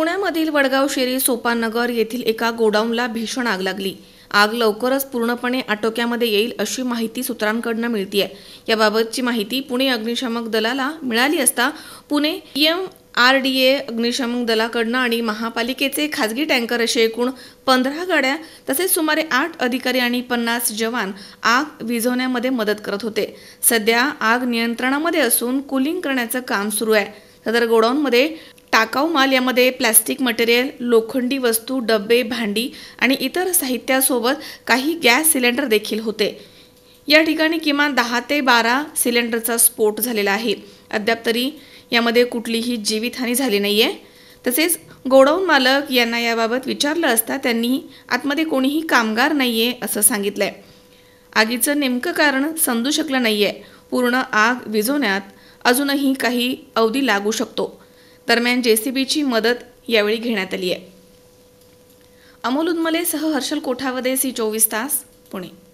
पुण्यामधील वडगाव शेरी सोपानगर येथील एका गोडाऊनला भीषण आग लागली आग लवकरच पूर्णपणे आटोक्यामध्ये येईल अशी माहिती सूत्रांकडून मिळते याबाबतची माहिती पुणे अग्निशामक दलाला मिळाली असता Pune M R D A अग्निशामक दलाकडनं आणि महापालिकेचे खाजगी टँकर असे एकूण पंधरा गाड्या तसेच सुमारे आठ अधिकारी आणि पन्नास जवान आग विझवण्यामध्ये मदत करत होते सध्या आग नियंत्रणामध्ये असून कुलिंग करण्याचं काम सुरू आहे सदर गोडाऊनमध्ये टाकाऊ माल यामध्ये प्लॅस्टिक मटेरियल लोखंडी वस्तू डबे भांडी आणि इतर साहित्यासोबत काही गॅस सिलेंडर देखील होते या ठिकाणी किमान दहा ते बारा सिलेंडरचा स्फोट झालेला आहे अद्याप तरी यामध्ये कुठलीही जीवितहानी झाली नाही आहे तसेच गोडाऊन मालक यांना याबाबत विचारलं असता त्यांनी आतमध्ये कोणीही कामगार नाही आहे असं सांगितलं आहे आगीचं नेमकं कारण समजू शकलं नाही आहे पूर्ण आग विझवण्यात अजूनही काही अवधी लागू शकतो दरम्यान जेसीबीची मदत यावेळी घेण्यात आली आहे अमोल सह हर्षल कोठावदे सी चोवीस तास पुणे